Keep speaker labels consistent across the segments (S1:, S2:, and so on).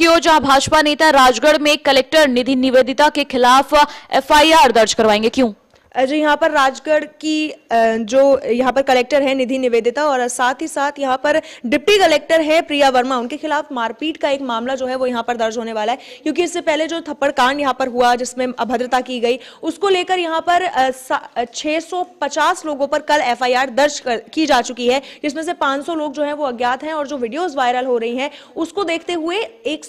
S1: की ओर जहां भाजपा नेता राजगढ़ में कलेक्टर निधि निवेदिता के खिलाफ एफआईआर दर्ज करवाएंगे क्यों जो यहाँ पर राजगढ़ की जो यहाँ पर कलेक्टर है निधि निवेदिता और साथ ही साथ यहाँ पर डिप्टी कलेक्टर है प्रिया वर्मा उनके खिलाफ मारपीट का एक मामला जो है वो यहाँ पर दर्ज होने वाला है क्योंकि इससे पहले जो थप्पड़ कांड यहाँ पर हुआ जिसमें अभद्रता की गई उसको लेकर यहाँ पर 650 लोगों पर कल एफ दर्ज कर, की जा चुकी है जिसमें से पांच लोग जो है वो अज्ञात हैं और जो वीडियोज वायरल हो रही हैं उसको देखते हुए एक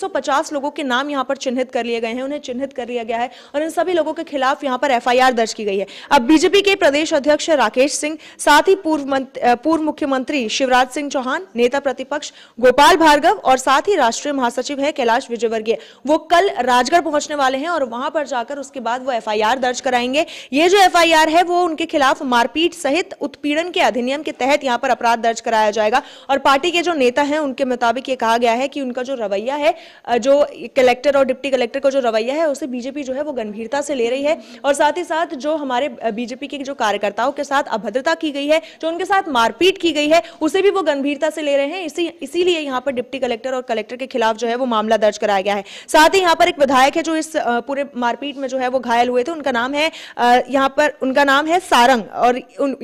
S1: लोगों के नाम यहाँ पर चिन्हित कर लिए गए हैं उन्हें चिन्हित कर लिया गया है और इन सभी लोगों के खिलाफ यहाँ पर एफ दर्ज की गई है अब बीजेपी के प्रदेश अध्यक्ष राकेश सिंह साथ ही पूर्व पूर्व मुख्यमंत्री शिवराज सिंह चौहान नेता प्रतिपक्ष गोपाल भार्गव और साथ ही राष्ट्रीय महासचिव है कैलाश विजयवर्गीय वो कल राजगढ़ पहुंचने वाले हैं और वहां पर जाकर उसके बाद वो एफ दर्ज कराएंगे ये जो एफ है वो उनके खिलाफ मारपीट सहित उत्पीड़न के अधिनियम के तहत यहाँ पर अपराध दर्ज कराया जाएगा और पार्टी के जो नेता है उनके मुताबिक ये कहा गया है कि उनका जो रवैया है जो कलेक्टर और डिप्टी कलेक्टर का जो रवैया है उसे बीजेपी जो है वो गंभीरता से ले रही है और साथ ही साथ जो हमारे हमारे बीजेपी के जो कार्यकर्ताओं के साथ अभद्रता की गई है जो उनके साथ मारपीट की गई है उसे भी वो गंभीरता से ले रहे हैं इसी इसीलिए यहाँ पर डिप्टी कलेक्टर और कलेक्टर के खिलाफ जो है वो मामला दर्ज कराया गया है साथ ही यहाँ पर एक विधायक है जो इस पूरे मारपीट में जो है वो घायल हुए थे उनका नाम है यहाँ पर उनका नाम है सारंग और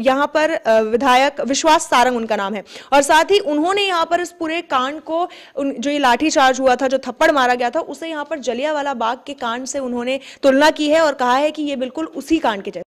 S1: यहाँ पर विधायक विश्वास सारंग उनका नाम है और साथ ही उन्होंने यहाँ पर इस पूरे कांड को जो ये लाठीचार्ज हुआ था जो थप्पड़ मारा गया था उसे यहाँ पर जलियावाला बाग के कांड से उन्होंने तुलना की है और कहा है कि ये बिल्कुल उसी कांड के जैसे